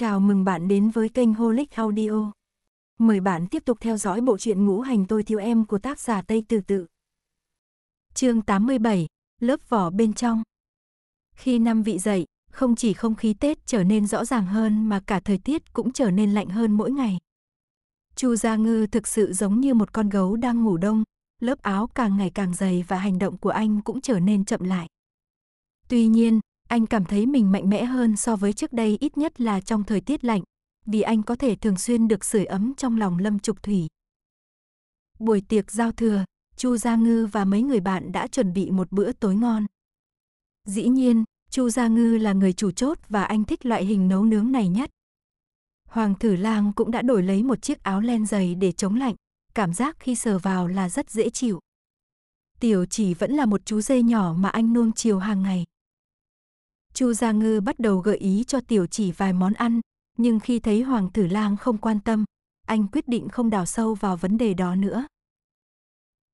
Chào mừng bạn đến với kênh Holic Audio. Mời bạn tiếp tục theo dõi bộ truyện ngũ hành tôi thiếu em của tác giả Tây Từ Tự. chương 87, lớp vỏ bên trong. Khi năm vị dậy, không chỉ không khí Tết trở nên rõ ràng hơn mà cả thời tiết cũng trở nên lạnh hơn mỗi ngày. Chu Gia Ngư thực sự giống như một con gấu đang ngủ đông, lớp áo càng ngày càng dày và hành động của anh cũng trở nên chậm lại. Tuy nhiên, anh cảm thấy mình mạnh mẽ hơn so với trước đây ít nhất là trong thời tiết lạnh, vì anh có thể thường xuyên được sưởi ấm trong lòng Lâm Trục Thủy. Buổi tiệc giao thừa, Chu Gia Ngư và mấy người bạn đã chuẩn bị một bữa tối ngon. Dĩ nhiên, Chu Gia Ngư là người chủ chốt và anh thích loại hình nấu nướng này nhất. Hoàng Thử Lang cũng đã đổi lấy một chiếc áo len dày để chống lạnh, cảm giác khi sờ vào là rất dễ chịu. Tiểu chỉ vẫn là một chú dê nhỏ mà anh nuông chiều hàng ngày. Chu Gia Ngư bắt đầu gợi ý cho tiểu chỉ vài món ăn, nhưng khi thấy Hoàng Tử Lang không quan tâm, anh quyết định không đào sâu vào vấn đề đó nữa.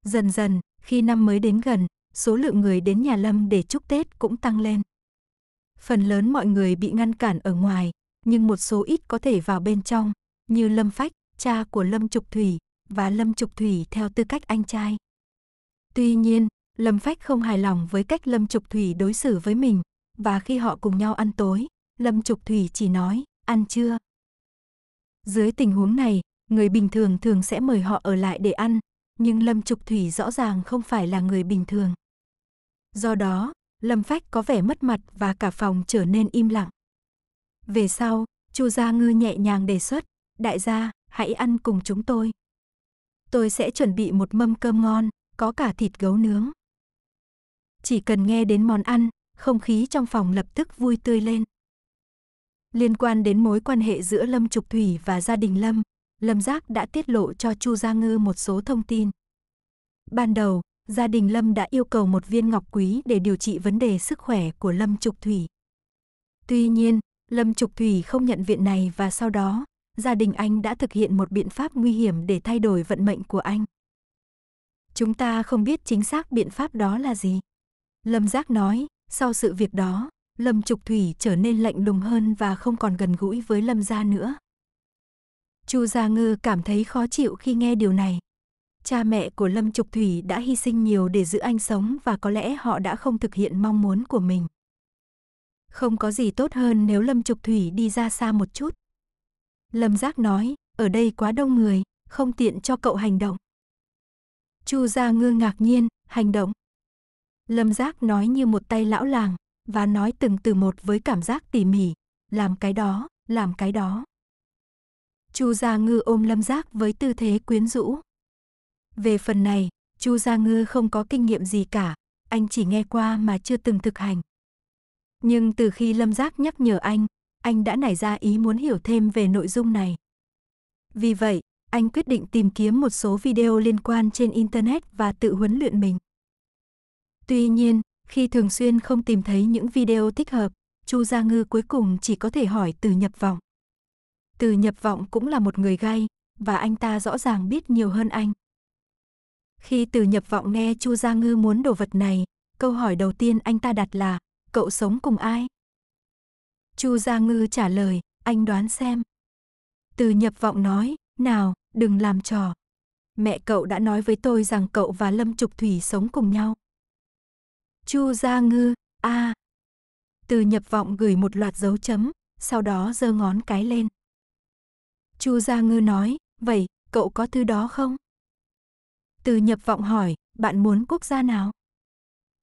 Dần dần, khi năm mới đến gần, số lượng người đến nhà Lâm để chúc Tết cũng tăng lên. Phần lớn mọi người bị ngăn cản ở ngoài, nhưng một số ít có thể vào bên trong, như Lâm Phách, cha của Lâm Trục Thủy, và Lâm Trục Thủy theo tư cách anh trai. Tuy nhiên, Lâm Phách không hài lòng với cách Lâm Trục Thủy đối xử với mình, và khi họ cùng nhau ăn tối, Lâm Trục Thủy chỉ nói, ăn chưa? Dưới tình huống này, người bình thường thường sẽ mời họ ở lại để ăn, nhưng Lâm Trục Thủy rõ ràng không phải là người bình thường. Do đó, Lâm Phách có vẻ mất mặt và cả phòng trở nên im lặng. Về sau, Chu Gia Ngư nhẹ nhàng đề xuất, đại gia, hãy ăn cùng chúng tôi. Tôi sẽ chuẩn bị một mâm cơm ngon, có cả thịt gấu nướng. Chỉ cần nghe đến món ăn, không khí trong phòng lập tức vui tươi lên. Liên quan đến mối quan hệ giữa Lâm Trục Thủy và gia đình Lâm, Lâm Giác đã tiết lộ cho Chu Gia Ngư một số thông tin. Ban đầu, gia đình Lâm đã yêu cầu một viên ngọc quý để điều trị vấn đề sức khỏe của Lâm Trục Thủy. Tuy nhiên, Lâm Trục Thủy không nhận viện này và sau đó, gia đình anh đã thực hiện một biện pháp nguy hiểm để thay đổi vận mệnh của anh. Chúng ta không biết chính xác biện pháp đó là gì. Lâm Giác nói, sau sự việc đó, Lâm Trục Thủy trở nên lạnh lùng hơn và không còn gần gũi với Lâm gia nữa. Chu Gia Ngư cảm thấy khó chịu khi nghe điều này. Cha mẹ của Lâm Trục Thủy đã hy sinh nhiều để giữ anh sống và có lẽ họ đã không thực hiện mong muốn của mình. Không có gì tốt hơn nếu Lâm Trục Thủy đi ra xa một chút. Lâm Giác nói, ở đây quá đông người, không tiện cho cậu hành động. Chu Gia Ngư ngạc nhiên, hành động, Lâm Giác nói như một tay lão làng, và nói từng từ một với cảm giác tỉ mỉ, làm cái đó, làm cái đó. Chu Gia Ngư ôm Lâm Giác với tư thế quyến rũ. Về phần này, Chu Gia Ngư không có kinh nghiệm gì cả, anh chỉ nghe qua mà chưa từng thực hành. Nhưng từ khi Lâm Giác nhắc nhở anh, anh đã nảy ra ý muốn hiểu thêm về nội dung này. Vì vậy, anh quyết định tìm kiếm một số video liên quan trên Internet và tự huấn luyện mình. Tuy nhiên, khi thường xuyên không tìm thấy những video thích hợp, Chu Gia Ngư cuối cùng chỉ có thể hỏi Từ Nhập Vọng. Từ Nhập Vọng cũng là một người gay, và anh ta rõ ràng biết nhiều hơn anh. Khi Từ Nhập Vọng nghe Chu Gia Ngư muốn đồ vật này, câu hỏi đầu tiên anh ta đặt là, cậu sống cùng ai? Chu Gia Ngư trả lời, anh đoán xem. Từ Nhập Vọng nói, nào, đừng làm trò. Mẹ cậu đã nói với tôi rằng cậu và Lâm Trục Thủy sống cùng nhau. Chu Gia Ngư, a. À. Từ nhập vọng gửi một loạt dấu chấm, sau đó giơ ngón cái lên. Chu Gia Ngư nói, vậy, cậu có thư đó không? Từ nhập vọng hỏi, bạn muốn quốc gia nào?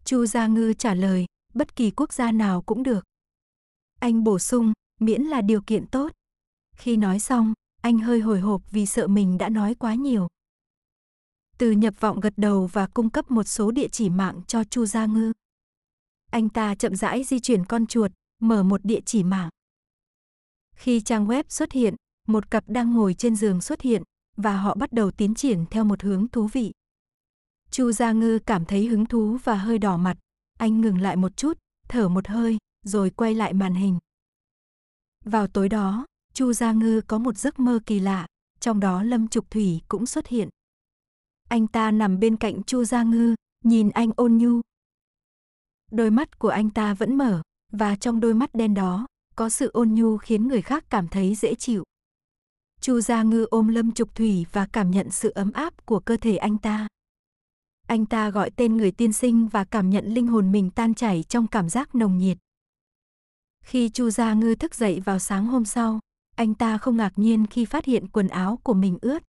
Chu Gia Ngư trả lời, bất kỳ quốc gia nào cũng được. Anh bổ sung, miễn là điều kiện tốt. Khi nói xong, anh hơi hồi hộp vì sợ mình đã nói quá nhiều. Từ nhập vọng gật đầu và cung cấp một số địa chỉ mạng cho Chu Gia Ngư. Anh ta chậm rãi di chuyển con chuột, mở một địa chỉ mạng. Khi trang web xuất hiện, một cặp đang ngồi trên giường xuất hiện và họ bắt đầu tiến triển theo một hướng thú vị. Chu Gia Ngư cảm thấy hứng thú và hơi đỏ mặt, anh ngừng lại một chút, thở một hơi, rồi quay lại màn hình. Vào tối đó, Chu Gia Ngư có một giấc mơ kỳ lạ, trong đó Lâm Trục Thủy cũng xuất hiện anh ta nằm bên cạnh Chu Gia Ngư, nhìn anh ôn nhu. Đôi mắt của anh ta vẫn mở, và trong đôi mắt đen đó, có sự ôn nhu khiến người khác cảm thấy dễ chịu. Chu Gia Ngư ôm Lâm Trục Thủy và cảm nhận sự ấm áp của cơ thể anh ta. Anh ta gọi tên người tiên sinh và cảm nhận linh hồn mình tan chảy trong cảm giác nồng nhiệt. Khi Chu Gia Ngư thức dậy vào sáng hôm sau, anh ta không ngạc nhiên khi phát hiện quần áo của mình ướt.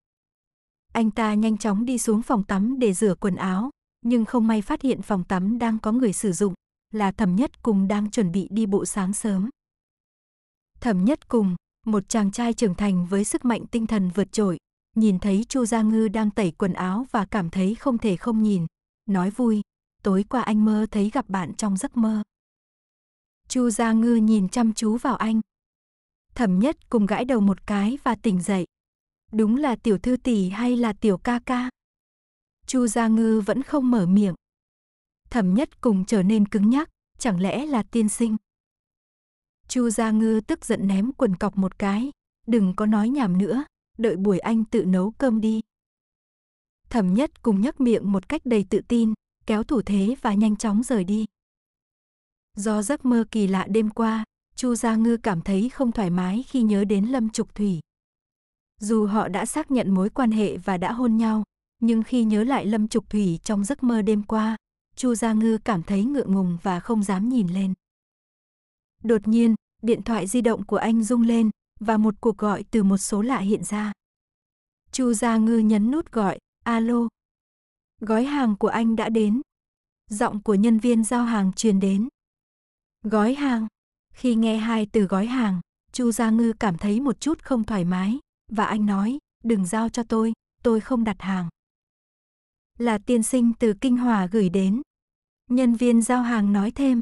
Anh ta nhanh chóng đi xuống phòng tắm để rửa quần áo, nhưng không may phát hiện phòng tắm đang có người sử dụng, là Thẩm Nhất Cùng đang chuẩn bị đi bộ sáng sớm. Thẩm Nhất Cùng, một chàng trai trưởng thành với sức mạnh tinh thần vượt trội, nhìn thấy Chu Gia Ngư đang tẩy quần áo và cảm thấy không thể không nhìn, nói vui, tối qua anh mơ thấy gặp bạn trong giấc mơ. Chu Gia Ngư nhìn chăm chú vào anh. Thẩm Nhất Cùng gãi đầu một cái và tỉnh dậy đúng là tiểu thư tỷ hay là tiểu ca ca? Chu Gia Ngư vẫn không mở miệng. Thẩm nhất cùng trở nên cứng nhắc, chẳng lẽ là tiên sinh? Chu Gia Ngư tức giận ném quần cọc một cái, đừng có nói nhảm nữa, đợi buổi anh tự nấu cơm đi. Thẩm nhất cùng nhấc miệng một cách đầy tự tin, kéo thủ thế và nhanh chóng rời đi. Do giấc mơ kỳ lạ đêm qua, Chu Gia Ngư cảm thấy không thoải mái khi nhớ đến Lâm Trục Thủy. Dù họ đã xác nhận mối quan hệ và đã hôn nhau, nhưng khi nhớ lại Lâm Trục Thủy trong giấc mơ đêm qua, Chu Gia Ngư cảm thấy ngượng ngùng và không dám nhìn lên. Đột nhiên, điện thoại di động của anh rung lên và một cuộc gọi từ một số lạ hiện ra. Chu Gia Ngư nhấn nút gọi, alo. Gói hàng của anh đã đến. Giọng của nhân viên giao hàng truyền đến. Gói hàng. Khi nghe hai từ gói hàng, Chu Gia Ngư cảm thấy một chút không thoải mái, và anh nói, đừng giao cho tôi, tôi không đặt hàng. Là tiên sinh từ Kinh Hòa gửi đến. Nhân viên giao hàng nói thêm.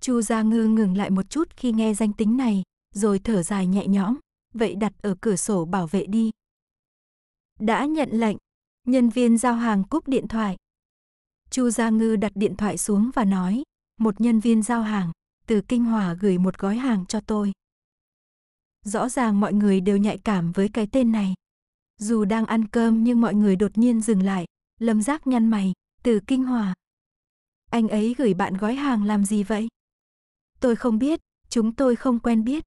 Chu Gia Ngư ngừng lại một chút khi nghe danh tính này, rồi thở dài nhẹ nhõm, vậy đặt ở cửa sổ bảo vệ đi. Đã nhận lệnh, nhân viên giao hàng cúp điện thoại. Chu Gia Ngư đặt điện thoại xuống và nói, một nhân viên giao hàng, từ Kinh Hòa gửi một gói hàng cho tôi. Rõ ràng mọi người đều nhạy cảm với cái tên này. Dù đang ăn cơm nhưng mọi người đột nhiên dừng lại, Lâm Giác nhăn mày, từ kinh hòa. Anh ấy gửi bạn gói hàng làm gì vậy? Tôi không biết, chúng tôi không quen biết.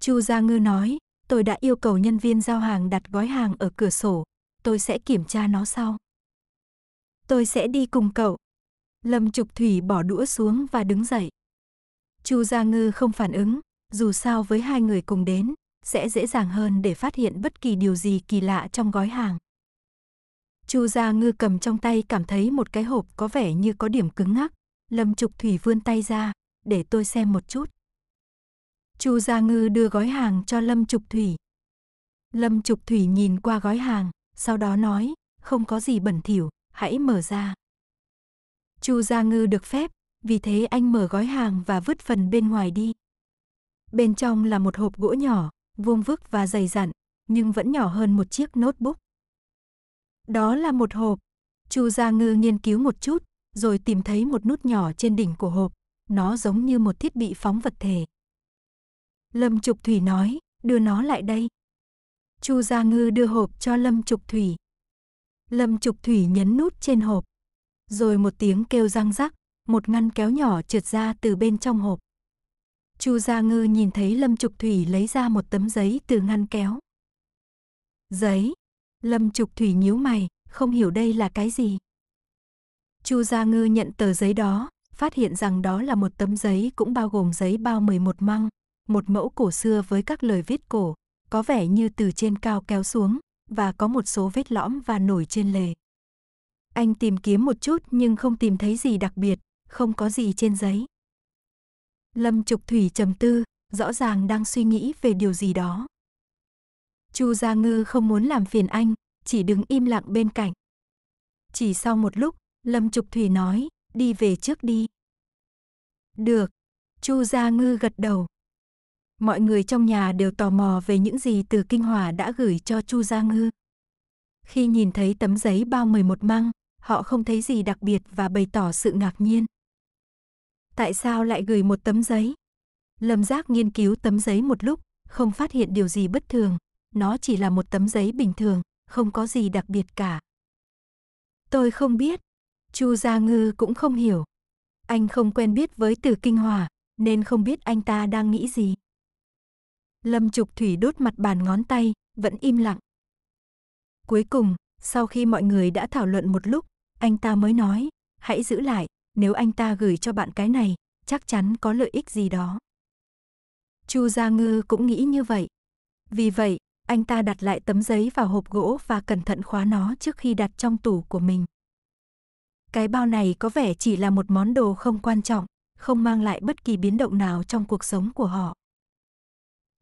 Chu Gia Ngư nói, tôi đã yêu cầu nhân viên giao hàng đặt gói hàng ở cửa sổ, tôi sẽ kiểm tra nó sau. Tôi sẽ đi cùng cậu. Lâm Trục Thủy bỏ đũa xuống và đứng dậy. Chu Gia Ngư không phản ứng, dù sao với hai người cùng đến, sẽ dễ dàng hơn để phát hiện bất kỳ điều gì kỳ lạ trong gói hàng. Chu Gia Ngư cầm trong tay cảm thấy một cái hộp có vẻ như có điểm cứng ngắc, Lâm Trục Thủy vươn tay ra, để tôi xem một chút. Chu Gia Ngư đưa gói hàng cho Lâm Trục Thủy. Lâm Trục Thủy nhìn qua gói hàng, sau đó nói, không có gì bẩn thỉu, hãy mở ra. Chu Gia Ngư được phép, vì thế anh mở gói hàng và vứt phần bên ngoài đi. Bên trong là một hộp gỗ nhỏ, vuông vức và dày dặn, nhưng vẫn nhỏ hơn một chiếc notebook. Đó là một hộp. Chu Gia Ngư nghiên cứu một chút, rồi tìm thấy một nút nhỏ trên đỉnh của hộp. Nó giống như một thiết bị phóng vật thể. Lâm Trục Thủy nói, đưa nó lại đây. Chu Gia Ngư đưa hộp cho Lâm Trục Thủy. Lâm Trục Thủy nhấn nút trên hộp. Rồi một tiếng kêu răng rắc, một ngăn kéo nhỏ trượt ra từ bên trong hộp. Chu Gia Ngư nhìn thấy Lâm Trục Thủy lấy ra một tấm giấy từ ngăn kéo. Giấy? Lâm Trục Thủy nhíu mày, không hiểu đây là cái gì. Chu Gia Ngư nhận tờ giấy đó, phát hiện rằng đó là một tấm giấy cũng bao gồm giấy bao 11 măng, một mẫu cổ xưa với các lời viết cổ, có vẻ như từ trên cao kéo xuống, và có một số vết lõm và nổi trên lề. Anh tìm kiếm một chút nhưng không tìm thấy gì đặc biệt, không có gì trên giấy. Lâm Trục Thủy trầm tư, rõ ràng đang suy nghĩ về điều gì đó. Chu Gia Ngư không muốn làm phiền anh, chỉ đứng im lặng bên cạnh. Chỉ sau một lúc, Lâm Trục Thủy nói, đi về trước đi. Được, Chu Gia Ngư gật đầu. Mọi người trong nhà đều tò mò về những gì từ Kinh Hòa đã gửi cho Chu Gia Ngư. Khi nhìn thấy tấm giấy bao 11 măng, họ không thấy gì đặc biệt và bày tỏ sự ngạc nhiên tại sao lại gửi một tấm giấy? Lâm Giác nghiên cứu tấm giấy một lúc, không phát hiện điều gì bất thường, nó chỉ là một tấm giấy bình thường, không có gì đặc biệt cả. Tôi không biết, Chu Gia Ngư cũng không hiểu. Anh không quen biết với từ kinh hòa, nên không biết anh ta đang nghĩ gì. Lâm Trục Thủy đốt mặt bàn ngón tay, vẫn im lặng. Cuối cùng, sau khi mọi người đã thảo luận một lúc, anh ta mới nói, hãy giữ lại, nếu anh ta gửi cho bạn cái này, chắc chắn có lợi ích gì đó. Chu Gia Ngư cũng nghĩ như vậy. Vì vậy, anh ta đặt lại tấm giấy vào hộp gỗ và cẩn thận khóa nó trước khi đặt trong tủ của mình. Cái bao này có vẻ chỉ là một món đồ không quan trọng, không mang lại bất kỳ biến động nào trong cuộc sống của họ.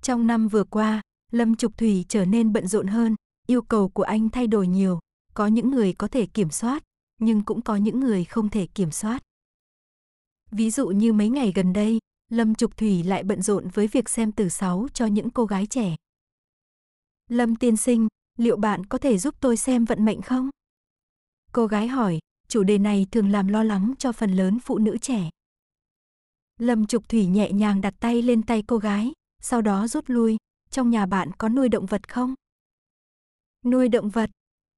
Trong năm vừa qua, Lâm Trục Thủy trở nên bận rộn hơn, yêu cầu của anh thay đổi nhiều, có những người có thể kiểm soát, nhưng cũng có những người không thể kiểm soát. Ví dụ như mấy ngày gần đây, Lâm Trục Thủy lại bận rộn với việc xem từ sáu cho những cô gái trẻ. Lâm tiên sinh, liệu bạn có thể giúp tôi xem vận mệnh không? Cô gái hỏi, chủ đề này thường làm lo lắng cho phần lớn phụ nữ trẻ. Lâm Trục Thủy nhẹ nhàng đặt tay lên tay cô gái, sau đó rút lui, trong nhà bạn có nuôi động vật không? Nuôi động vật?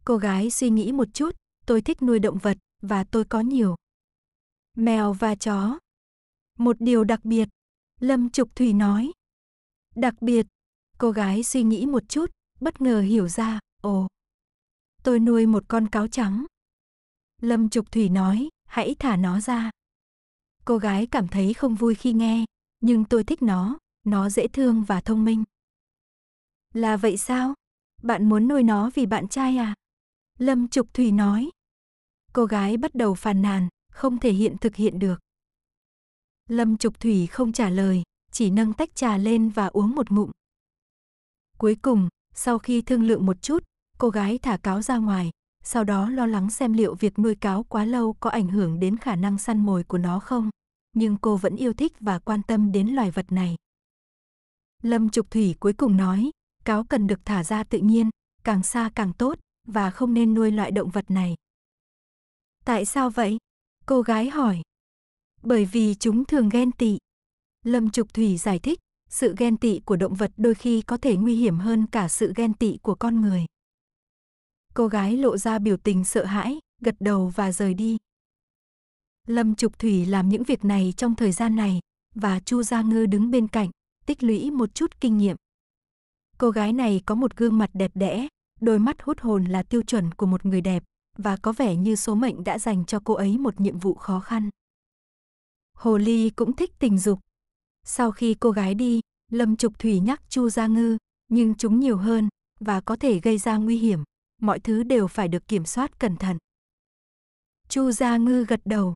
Cô gái suy nghĩ một chút, tôi thích nuôi động vật và tôi có nhiều. Mèo và chó. Một điều đặc biệt, Lâm Trục Thủy nói. Đặc biệt, cô gái suy nghĩ một chút, bất ngờ hiểu ra, ồ. Tôi nuôi một con cáo trắng. Lâm Trục Thủy nói, hãy thả nó ra. Cô gái cảm thấy không vui khi nghe, nhưng tôi thích nó, nó dễ thương và thông minh. Là vậy sao? Bạn muốn nuôi nó vì bạn trai à? Lâm Trục Thủy nói. Cô gái bắt đầu phàn nàn, không thể hiện thực hiện được. Lâm Trục Thủy không trả lời, chỉ nâng tách trà lên và uống một ngụm. Cuối cùng, sau khi thương lượng một chút, cô gái thả cáo ra ngoài, sau đó lo lắng xem liệu việc nuôi cáo quá lâu có ảnh hưởng đến khả năng săn mồi của nó không. Nhưng cô vẫn yêu thích và quan tâm đến loài vật này. Lâm Trục Thủy cuối cùng nói, cáo cần được thả ra tự nhiên, càng xa càng tốt, và không nên nuôi loại động vật này. Tại sao vậy? Cô gái hỏi. Bởi vì chúng thường ghen tị. Lâm Trục Thủy giải thích, sự ghen tị của động vật đôi khi có thể nguy hiểm hơn cả sự ghen tị của con người. Cô gái lộ ra biểu tình sợ hãi, gật đầu và rời đi. Lâm Trục Thủy làm những việc này trong thời gian này và Chu Gia Ngư đứng bên cạnh, tích lũy một chút kinh nghiệm. Cô gái này có một gương mặt đẹp đẽ, đôi mắt hút hồn là tiêu chuẩn của một người đẹp, và có vẻ như số mệnh đã dành cho cô ấy một nhiệm vụ khó khăn. Hồ Ly cũng thích tình dục. Sau khi cô gái đi, Lâm Trục Thủy nhắc Chu Gia Ngư, nhưng chúng nhiều hơn và có thể gây ra nguy hiểm, mọi thứ đều phải được kiểm soát cẩn thận. Chu Gia Ngư gật đầu.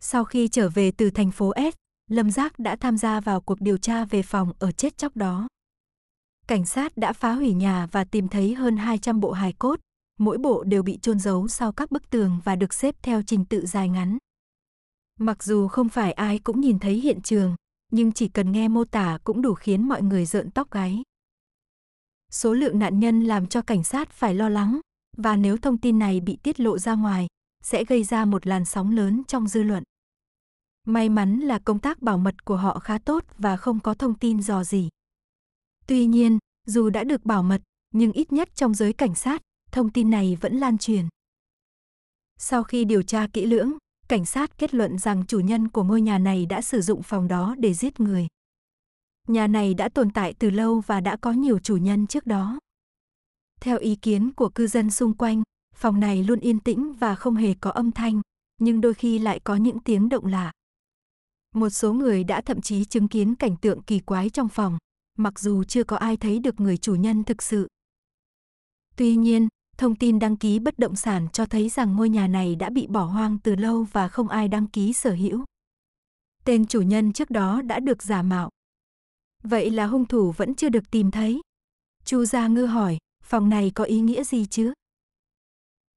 Sau khi trở về từ thành phố S, Lâm Giác đã tham gia vào cuộc điều tra về phòng ở chết chóc đó. Cảnh sát đã phá hủy nhà và tìm thấy hơn 200 bộ hài cốt, mỗi bộ đều bị chôn giấu sau các bức tường và được xếp theo trình tự dài ngắn. Mặc dù không phải ai cũng nhìn thấy hiện trường, nhưng chỉ cần nghe mô tả cũng đủ khiến mọi người rợn tóc gáy. Số lượng nạn nhân làm cho cảnh sát phải lo lắng, và nếu thông tin này bị tiết lộ ra ngoài, sẽ gây ra một làn sóng lớn trong dư luận. May mắn là công tác bảo mật của họ khá tốt và không có thông tin dò gì. Tuy nhiên, dù đã được bảo mật, nhưng ít nhất trong giới cảnh sát, thông tin này vẫn lan truyền. Sau khi điều tra kỹ lưỡng, cảnh sát kết luận rằng chủ nhân của ngôi nhà này đã sử dụng phòng đó để giết người. Nhà này đã tồn tại từ lâu và đã có nhiều chủ nhân trước đó. Theo ý kiến của cư dân xung quanh, phòng này luôn yên tĩnh và không hề có âm thanh, nhưng đôi khi lại có những tiếng động lạ. Một số người đã thậm chí chứng kiến cảnh tượng kỳ quái trong phòng, mặc dù chưa có ai thấy được người chủ nhân thực sự. Tuy nhiên, Thông tin đăng ký bất động sản cho thấy rằng ngôi nhà này đã bị bỏ hoang từ lâu và không ai đăng ký sở hữu. Tên chủ nhân trước đó đã được giả mạo. Vậy là hung thủ vẫn chưa được tìm thấy. Chu Gia Ngư hỏi, phòng này có ý nghĩa gì chứ?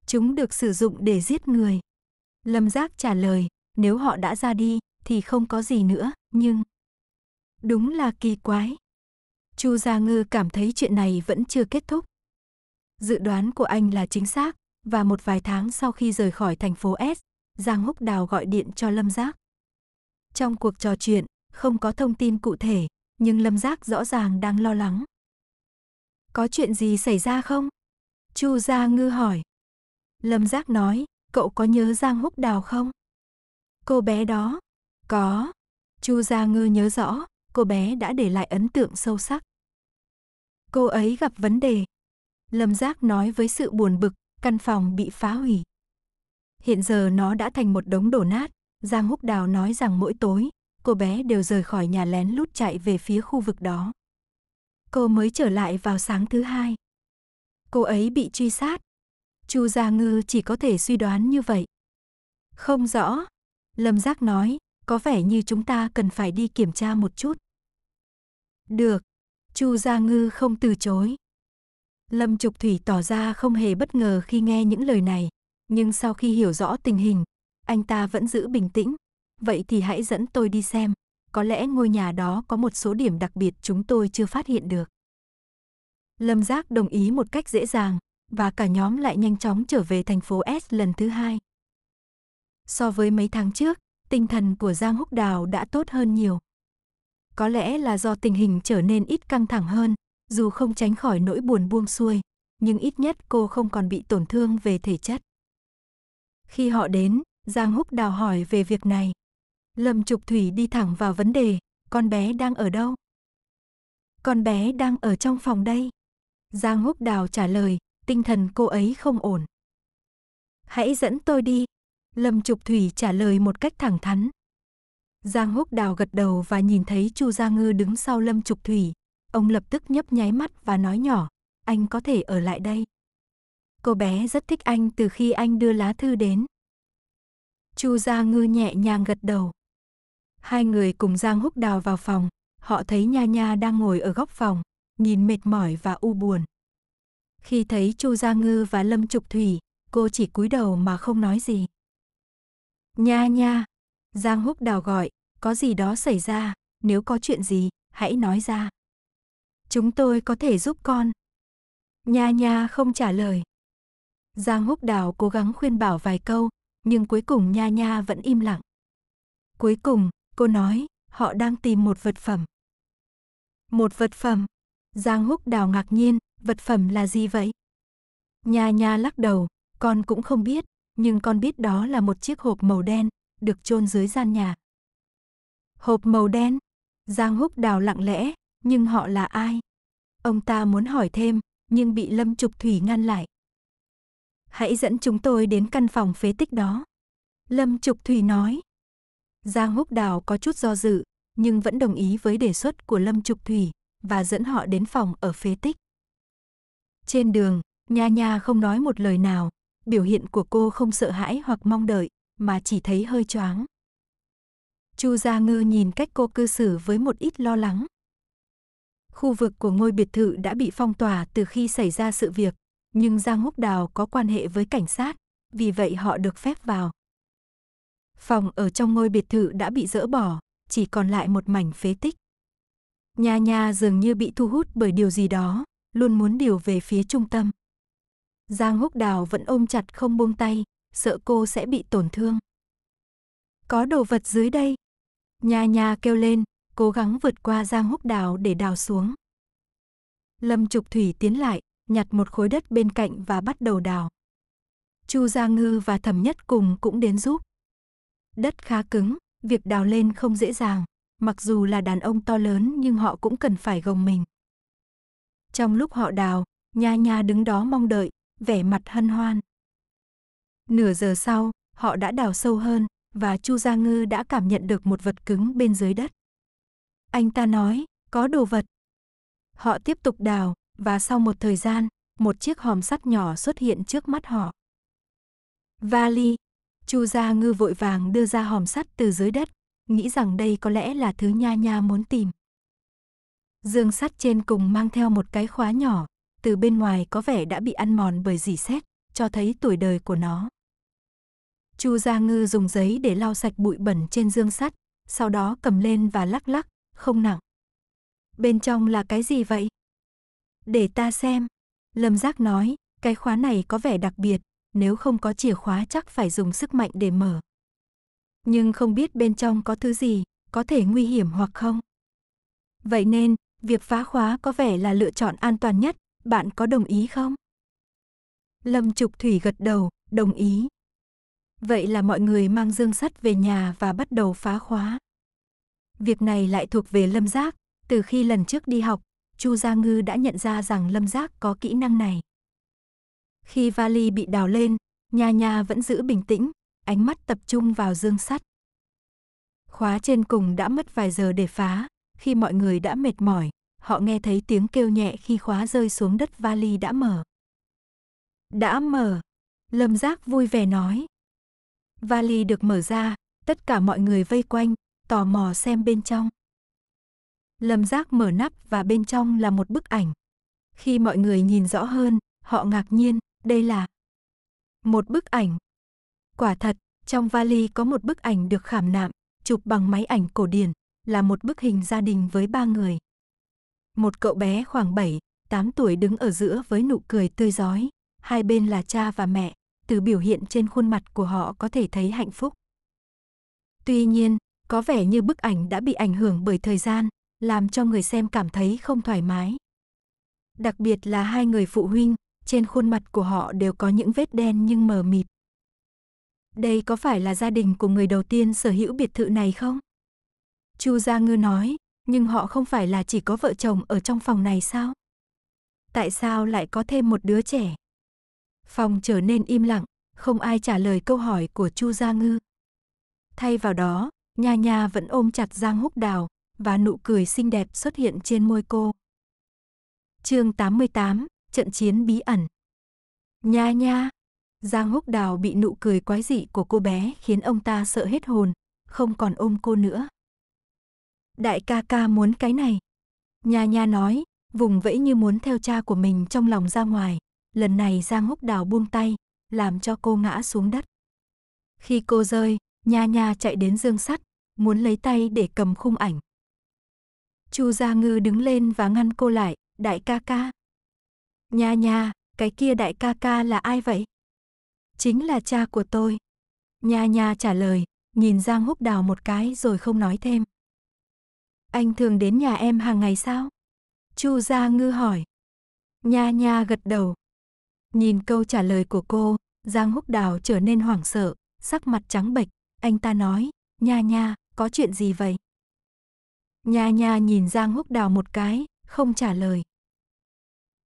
Chúng được sử dụng để giết người. Lâm Giác trả lời, nếu họ đã ra đi thì không có gì nữa, nhưng đúng là kỳ quái. Chu Gia Ngư cảm thấy chuyện này vẫn chưa kết thúc. Dự đoán của anh là chính xác, và một vài tháng sau khi rời khỏi thành phố S, Giang Húc Đào gọi điện cho Lâm Giác. Trong cuộc trò chuyện, không có thông tin cụ thể, nhưng Lâm Giác rõ ràng đang lo lắng. Có chuyện gì xảy ra không? Chu Gia Ngư hỏi. Lâm Giác nói, cậu có nhớ Giang Húc Đào không? Cô bé đó, có. Chu Gia Ngư nhớ rõ, cô bé đã để lại ấn tượng sâu sắc. Cô ấy gặp vấn đề, Lâm Giác nói với sự buồn bực, căn phòng bị phá hủy. Hiện giờ nó đã thành một đống đổ nát, Giang Húc Đào nói rằng mỗi tối, cô bé đều rời khỏi nhà lén lút chạy về phía khu vực đó. Cô mới trở lại vào sáng thứ hai. Cô ấy bị truy sát. Chu Gia Ngư chỉ có thể suy đoán như vậy. Không rõ, Lâm Giác nói, có vẻ như chúng ta cần phải đi kiểm tra một chút. Được, Chu Gia Ngư không từ chối. Lâm Trục Thủy tỏ ra không hề bất ngờ khi nghe những lời này, nhưng sau khi hiểu rõ tình hình, anh ta vẫn giữ bình tĩnh. Vậy thì hãy dẫn tôi đi xem, có lẽ ngôi nhà đó có một số điểm đặc biệt chúng tôi chưa phát hiện được. Lâm Giác đồng ý một cách dễ dàng, và cả nhóm lại nhanh chóng trở về thành phố S lần thứ hai. So với mấy tháng trước, tinh thần của Giang Húc Đào đã tốt hơn nhiều. Có lẽ là do tình hình trở nên ít căng thẳng hơn, dù không tránh khỏi nỗi buồn buông xuôi, nhưng ít nhất cô không còn bị tổn thương về thể chất. Khi họ đến, Giang Húc đào hỏi về việc này. Lâm Trục Thủy đi thẳng vào vấn đề, con bé đang ở đâu? Con bé đang ở trong phòng đây. Giang Húc Đào trả lời, tinh thần cô ấy không ổn. Hãy dẫn tôi đi. Lâm Trục Thủy trả lời một cách thẳng thắn. Giang Húc Đào gật đầu và nhìn thấy Chu Gia Ngư đứng sau Lâm Trục Thủy, Ông lập tức nhấp nháy mắt và nói nhỏ, anh có thể ở lại đây. Cô bé rất thích anh từ khi anh đưa lá thư đến. Chu Gia Ngư nhẹ nhàng gật đầu. Hai người cùng Giang Húc Đào vào phòng, họ thấy Nha Nha đang ngồi ở góc phòng, nhìn mệt mỏi và u buồn. Khi thấy Chu Gia Ngư và Lâm Trục Thủy, cô chỉ cúi đầu mà không nói gì. Nha nha, Giang Húc Đào gọi, có gì đó xảy ra, nếu có chuyện gì, hãy nói ra. Chúng tôi có thể giúp con. Nha nha không trả lời. Giang húc đào cố gắng khuyên bảo vài câu, nhưng cuối cùng nha nha vẫn im lặng. Cuối cùng, cô nói, họ đang tìm một vật phẩm. Một vật phẩm? Giang húc đào ngạc nhiên, vật phẩm là gì vậy? Nha nha lắc đầu, con cũng không biết, nhưng con biết đó là một chiếc hộp màu đen, được chôn dưới gian nhà. Hộp màu đen? Giang húc đào lặng lẽ, nhưng họ là ai? Ông ta muốn hỏi thêm, nhưng bị Lâm Trục Thủy ngăn lại. Hãy dẫn chúng tôi đến căn phòng phế tích đó. Lâm Trục Thủy nói. Giang Húc Đào có chút do dự, nhưng vẫn đồng ý với đề xuất của Lâm Trục Thủy và dẫn họ đến phòng ở phế tích. Trên đường, Nha Nha không nói một lời nào, biểu hiện của cô không sợ hãi hoặc mong đợi, mà chỉ thấy hơi choáng. Chu Gia Ngư nhìn cách cô cư xử với một ít lo lắng, Khu vực của ngôi biệt thự đã bị phong tỏa từ khi xảy ra sự việc, nhưng Giang Húc Đào có quan hệ với cảnh sát, vì vậy họ được phép vào. Phòng ở trong ngôi biệt thự đã bị dỡ bỏ, chỉ còn lại một mảnh phế tích. Nha Nha dường như bị thu hút bởi điều gì đó, luôn muốn điều về phía trung tâm. Giang Húc Đào vẫn ôm chặt không buông tay, sợ cô sẽ bị tổn thương. Có đồ vật dưới đây. Nha Nha kêu lên, cố gắng vượt qua giang húc đào để đào xuống. Lâm Trục Thủy tiến lại, nhặt một khối đất bên cạnh và bắt đầu đào. Chu Gia Ngư và Thẩm Nhất cùng cũng đến giúp. Đất khá cứng, việc đào lên không dễ dàng, mặc dù là đàn ông to lớn nhưng họ cũng cần phải gồng mình. Trong lúc họ đào, Nha Nha đứng đó mong đợi, vẻ mặt hân hoan. Nửa giờ sau, họ đã đào sâu hơn và Chu Gia Ngư đã cảm nhận được một vật cứng bên dưới đất. Anh ta nói, có đồ vật. Họ tiếp tục đào, và sau một thời gian, một chiếc hòm sắt nhỏ xuất hiện trước mắt họ. Vali, Chu Gia Ngư vội vàng đưa ra hòm sắt từ dưới đất, nghĩ rằng đây có lẽ là thứ nha nha muốn tìm. Dương sắt trên cùng mang theo một cái khóa nhỏ, từ bên ngoài có vẻ đã bị ăn mòn bởi dỉ sét, cho thấy tuổi đời của nó. Chu Gia Ngư dùng giấy để lau sạch bụi bẩn trên dương sắt, sau đó cầm lên và lắc lắc, không nặng. Bên trong là cái gì vậy? Để ta xem. Lâm Giác nói, cái khóa này có vẻ đặc biệt, nếu không có chìa khóa chắc phải dùng sức mạnh để mở. Nhưng không biết bên trong có thứ gì, có thể nguy hiểm hoặc không. Vậy nên, việc phá khóa có vẻ là lựa chọn an toàn nhất, bạn có đồng ý không? Lâm Trục Thủy gật đầu, đồng ý. Vậy là mọi người mang dương sắt về nhà và bắt đầu phá khóa. Việc này lại thuộc về Lâm Giác, từ khi lần trước đi học, Chu Gia Ngư đã nhận ra rằng Lâm Giác có kỹ năng này. Khi vali bị đào lên, Nha Nha vẫn giữ bình tĩnh, ánh mắt tập trung vào dương sắt. Khóa trên cùng đã mất vài giờ để phá, khi mọi người đã mệt mỏi, họ nghe thấy tiếng kêu nhẹ khi khóa rơi xuống đất vali đã mở. Đã mở, Lâm Giác vui vẻ nói. Vali được mở ra, tất cả mọi người vây quanh, tò mò xem bên trong. Lâm Giác mở nắp và bên trong là một bức ảnh. Khi mọi người nhìn rõ hơn, họ ngạc nhiên, đây là một bức ảnh. Quả thật, trong vali có một bức ảnh được khảm nạm, chụp bằng máy ảnh cổ điển, là một bức hình gia đình với ba người. Một cậu bé khoảng 7, 8 tuổi đứng ở giữa với nụ cười tươi rói, hai bên là cha và mẹ, từ biểu hiện trên khuôn mặt của họ có thể thấy hạnh phúc. Tuy nhiên, có vẻ như bức ảnh đã bị ảnh hưởng bởi thời gian, làm cho người xem cảm thấy không thoải mái. Đặc biệt là hai người phụ huynh, trên khuôn mặt của họ đều có những vết đen nhưng mờ mịt. Đây có phải là gia đình của người đầu tiên sở hữu biệt thự này không? Chu Gia Ngư nói, nhưng họ không phải là chỉ có vợ chồng ở trong phòng này sao? Tại sao lại có thêm một đứa trẻ? Phòng trở nên im lặng, không ai trả lời câu hỏi của Chu Gia Ngư. Thay vào đó, Nha Nha vẫn ôm chặt Giang Húc Đào và nụ cười xinh đẹp xuất hiện trên môi cô. Chương 88, trận chiến bí ẩn. Nha Nha, Giang Húc Đào bị nụ cười quái dị của cô bé khiến ông ta sợ hết hồn, không còn ôm cô nữa. Đại ca ca muốn cái này. Nha Nha nói, vùng vẫy như muốn theo cha của mình trong lòng ra ngoài. Lần này Giang Húc Đào buông tay, làm cho cô ngã xuống đất. Khi cô rơi, Nha nha chạy đến dương sắt, muốn lấy tay để cầm khung ảnh. Chu Gia Ngư đứng lên và ngăn cô lại, đại ca ca. Nha nha, cái kia đại ca ca là ai vậy? Chính là cha của tôi. Nha nha trả lời, nhìn Giang Húc Đào một cái rồi không nói thêm. Anh thường đến nhà em hàng ngày sao? Chu Gia Ngư hỏi. Nha nha gật đầu. Nhìn câu trả lời của cô, Giang Húc Đào trở nên hoảng sợ, sắc mặt trắng bệch, anh ta nói, nha nha, có chuyện gì vậy? Nha nha nhìn Giang Húc Đào một cái, không trả lời.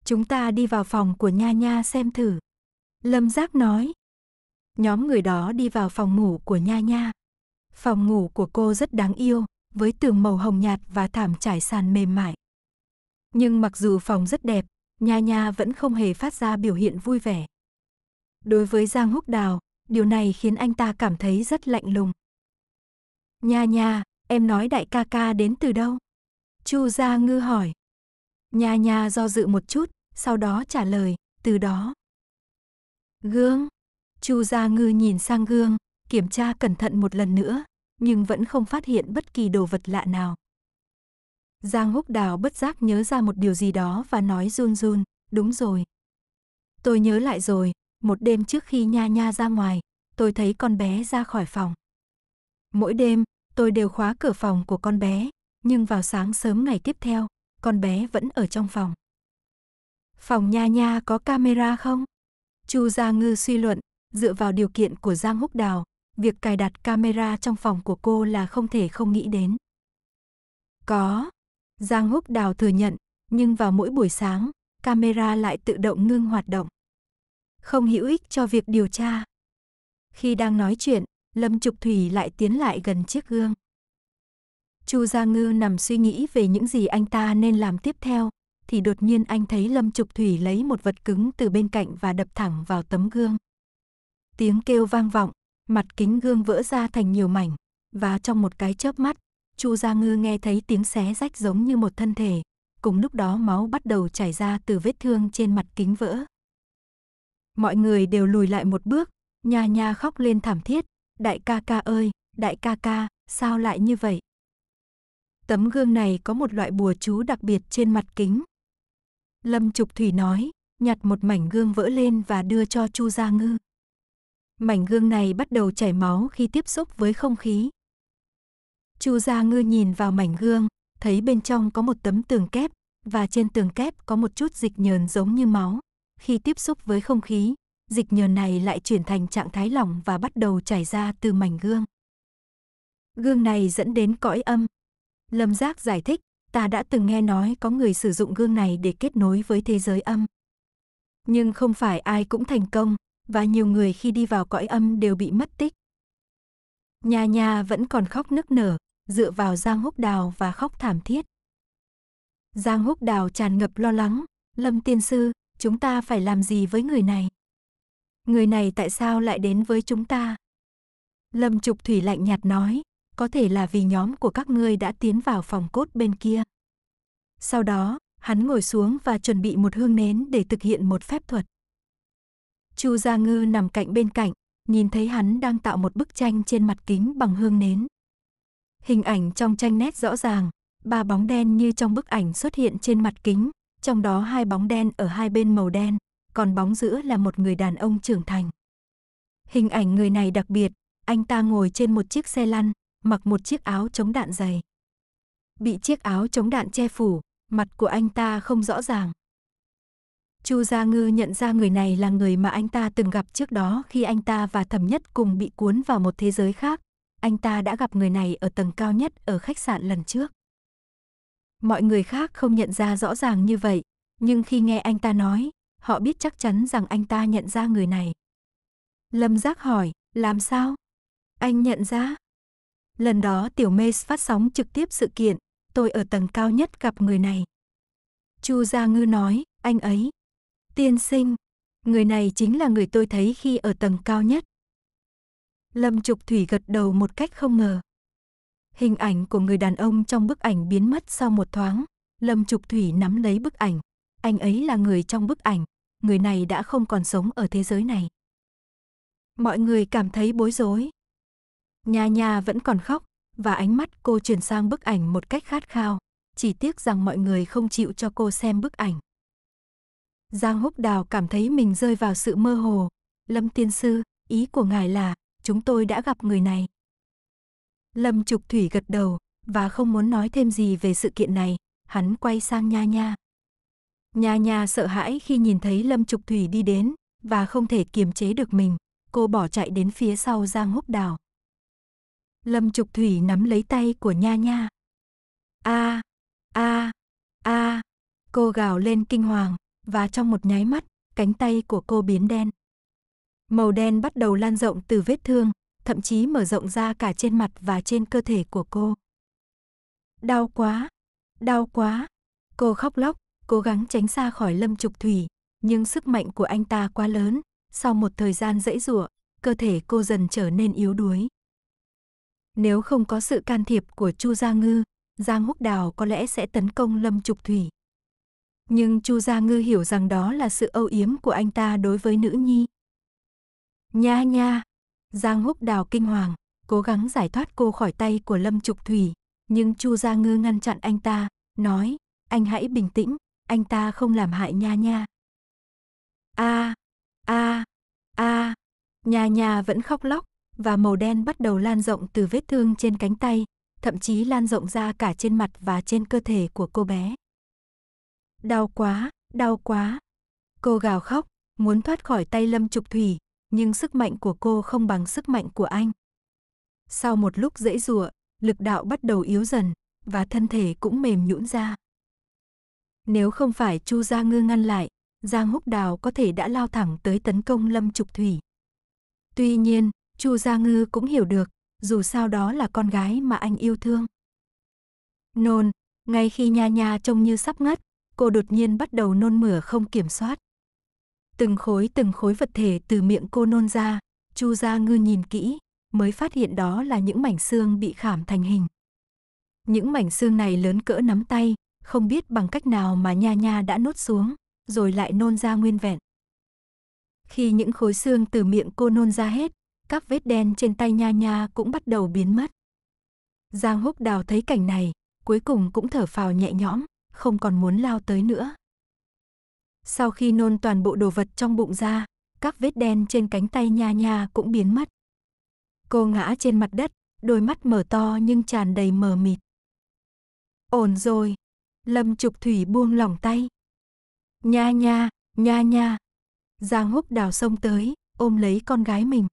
Chúng ta đi vào phòng của nha nha xem thử. Lâm Giác nói. Nhóm người đó đi vào phòng ngủ của nha nha. Phòng ngủ của cô rất đáng yêu, với tường màu hồng nhạt và thảm trải sàn mềm mại. Nhưng mặc dù phòng rất đẹp, Nha Nha vẫn không hề phát ra biểu hiện vui vẻ. Đối với Giang Húc Đào, điều này khiến anh ta cảm thấy rất lạnh lùng. Nha nha, em nói đại ca ca đến từ đâu? Chu Gia Ngư hỏi. Nha nha do dự một chút, sau đó trả lời, từ đó. Gương. Chu Gia Ngư nhìn sang gương, kiểm tra cẩn thận một lần nữa, nhưng vẫn không phát hiện bất kỳ đồ vật lạ nào. Giang Húc Đào bất giác nhớ ra một điều gì đó và nói run run, đúng rồi. Tôi nhớ lại rồi, một đêm trước khi Nha Nha ra ngoài, tôi thấy con bé ra khỏi phòng. Mỗi đêm, tôi đều khóa cửa phòng của con bé, nhưng vào sáng sớm ngày tiếp theo, con bé vẫn ở trong phòng. Phòng Nha Nha có camera không? Chu Gia Ngư suy luận, dựa vào điều kiện của Giang Húc Đào, việc cài đặt camera trong phòng của cô là không thể không nghĩ đến. Có. Giang Húc Đào thừa nhận, nhưng vào mỗi buổi sáng, camera lại tự động ngưng hoạt động không hữu ích cho việc điều tra. Khi đang nói chuyện, Lâm Trục Thủy lại tiến lại gần chiếc gương. Chu Gia Ngư nằm suy nghĩ về những gì anh ta nên làm tiếp theo, thì đột nhiên anh thấy Lâm Trục Thủy lấy một vật cứng từ bên cạnh và đập thẳng vào tấm gương. Tiếng kêu vang vọng, mặt kính gương vỡ ra thành nhiều mảnh, và trong một cái chớp mắt, Chu Gia Ngư nghe thấy tiếng xé rách giống như một thân thể, cùng lúc đó máu bắt đầu chảy ra từ vết thương trên mặt kính vỡ. Mọi người đều lùi lại một bước, nha nha khóc lên thảm thiết, đại ca ca ơi, đại ca ca, sao lại như vậy? Tấm gương này có một loại bùa chú đặc biệt trên mặt kính. Lâm Trục Thủy nói, nhặt một mảnh gương vỡ lên và đưa cho Chu Gia Ngư. Mảnh gương này bắt đầu chảy máu khi tiếp xúc với không khí. Chu Gia Ngư nhìn vào mảnh gương, thấy bên trong có một tấm tường kép và trên tường kép có một chút dịch nhờn giống như máu khi tiếp xúc với không khí, dịch nhờn này lại chuyển thành trạng thái lỏng và bắt đầu chảy ra từ mảnh gương. Gương này dẫn đến cõi âm. Lâm Giác giải thích, ta đã từng nghe nói có người sử dụng gương này để kết nối với thế giới âm. Nhưng không phải ai cũng thành công, và nhiều người khi đi vào cõi âm đều bị mất tích. Nhà nhà vẫn còn khóc nức nở, dựa vào Giang Húc Đào và khóc thảm thiết. Giang Húc Đào tràn ngập lo lắng, Lâm Tiên Sư, chúng ta phải làm gì với người này? Người này tại sao lại đến với chúng ta? Lâm Trục Thủy lạnh nhạt nói, có thể là vì nhóm của các ngươi đã tiến vào phòng cốt bên kia. Sau đó, hắn ngồi xuống và chuẩn bị một hương nến để thực hiện một phép thuật. Chu Gia Ngư nằm cạnh bên cạnh, nhìn thấy hắn đang tạo một bức tranh trên mặt kính bằng hương nến. Hình ảnh trong tranh nét rõ ràng, ba bóng đen như trong bức ảnh xuất hiện trên mặt kính, trong đó hai bóng đen ở hai bên màu đen, còn bóng giữa là một người đàn ông trưởng thành. Hình ảnh người này đặc biệt, anh ta ngồi trên một chiếc xe lăn, mặc một chiếc áo chống đạn dày. Bị chiếc áo chống đạn che phủ, mặt của anh ta không rõ ràng. Chu Gia Ngư nhận ra người này là người mà anh ta từng gặp trước đó khi anh ta và Thẩm Nhất cùng bị cuốn vào một thế giới khác. Anh ta đã gặp người này ở tầng cao nhất ở khách sạn lần trước. Mọi người khác không nhận ra rõ ràng như vậy, nhưng khi nghe anh ta nói, họ biết chắc chắn rằng anh ta nhận ra người này. Lâm Giác hỏi, làm sao? Anh nhận ra. Lần đó Tiểu Mace phát sóng trực tiếp sự kiện, tôi ở tầng cao nhất gặp người này. Chu Gia Ngư nói, anh ấy. Tiên sinh, người này chính là người tôi thấy khi ở tầng cao nhất. Lâm Trục Thủy gật đầu một cách không ngờ. Hình ảnh của người đàn ông trong bức ảnh biến mất sau một thoáng. Lâm Trục Thủy nắm lấy bức ảnh. Anh ấy là người trong bức ảnh. Người này đã không còn sống ở thế giới này. Mọi người cảm thấy bối rối. nhà nhà vẫn còn khóc và ánh mắt cô chuyển sang bức ảnh một cách khát khao. Chỉ tiếc rằng mọi người không chịu cho cô xem bức ảnh. Giang Húc Đào cảm thấy mình rơi vào sự mơ hồ. Lâm Tiên Sư, ý của ngài là chúng tôi đã gặp người này. Lâm Trục Thủy gật đầu, và không muốn nói thêm gì về sự kiện này, hắn quay sang Nha Nha. Nha Nha sợ hãi khi nhìn thấy Lâm Trục Thủy đi đến, và không thể kiềm chế được mình, cô bỏ chạy đến phía sau Giang Húc Đào. Lâm Trục Thủy nắm lấy tay của Nha Nha. A, a, a, cô gào lên kinh hoàng, và trong một nháy mắt, cánh tay của cô biến đen. Màu đen bắt đầu lan rộng từ vết thương, thậm chí mở rộng ra cả trên mặt và trên cơ thể của cô. Đau quá, đau quá. Cô khóc lóc, cố gắng tránh xa khỏi Lâm Trục Thủy, nhưng sức mạnh của anh ta quá lớn, sau một thời gian dãy giụa, cơ thể cô dần trở nên yếu đuối. Nếu không có sự can thiệp của Chu Gia Ngư, Giang Húc Đào có lẽ sẽ tấn công Lâm Trục Thủy. Nhưng Chu Gia Ngư hiểu rằng đó là sự âu yếm của anh ta đối với nữ nhi. Nha nha, Giang Húc Đào kinh hoàng, cố gắng giải thoát cô khỏi tay của Lâm Trục Thủy, nhưng Chu Gia Ngư ngăn chặn anh ta, nói, anh hãy bình tĩnh, anh ta không làm hại Nha Nha. A, a, a, Nha Nha vẫn khóc lóc, và màu đen bắt đầu lan rộng từ vết thương trên cánh tay, thậm chí lan rộng ra cả trên mặt và trên cơ thể của cô bé. Đau quá, đau quá. Cô gào khóc, muốn thoát khỏi tay Lâm Trục Thủy, nhưng sức mạnh của cô không bằng sức mạnh của anh. Sau một lúc dễ dụa, lực đạo bắt đầu yếu dần và thân thể cũng mềm nhũn ra. Nếu không phải Chu Gia Ngư ngăn lại, Giang Húc Đào có thể đã lao thẳng tới tấn công Lâm Trục Thủy. Tuy nhiên, Chu Gia Ngư cũng hiểu được, dù sao đó là con gái mà anh yêu thương. Nôn, ngay khi Nha Nha trông như sắp ngất, cô đột nhiên bắt đầu nôn mửa không kiểm soát. Từng khối từng khối vật thể từ miệng cô nôn ra, Chu Gia Ngư nhìn kỹ, mới phát hiện đó là những mảnh xương bị khảm thành hình. Những mảnh xương này lớn cỡ nắm tay, không biết bằng cách nào mà Nha Nha đã nốt xuống, rồi lại nôn ra nguyên vẹn. Khi những khối xương từ miệng cô nôn ra hết, các vết đen trên tay Nha Nha cũng bắt đầu biến mất. Giang Húc Đào thấy cảnh này, cuối cùng cũng thở phào nhẹ nhõm, không còn muốn lao tới nữa. Sau khi nôn toàn bộ đồ vật trong bụng ra, các vết đen trên cánh tay nha nha cũng biến mất. Cô ngã trên mặt đất, đôi mắt mở to nhưng tràn đầy mờ mịt. Ổn rồi. Lâm Trục Thủy buông lỏng tay. Nha nha, nha nha. Giang húc đào sông tới, ôm lấy con gái mình.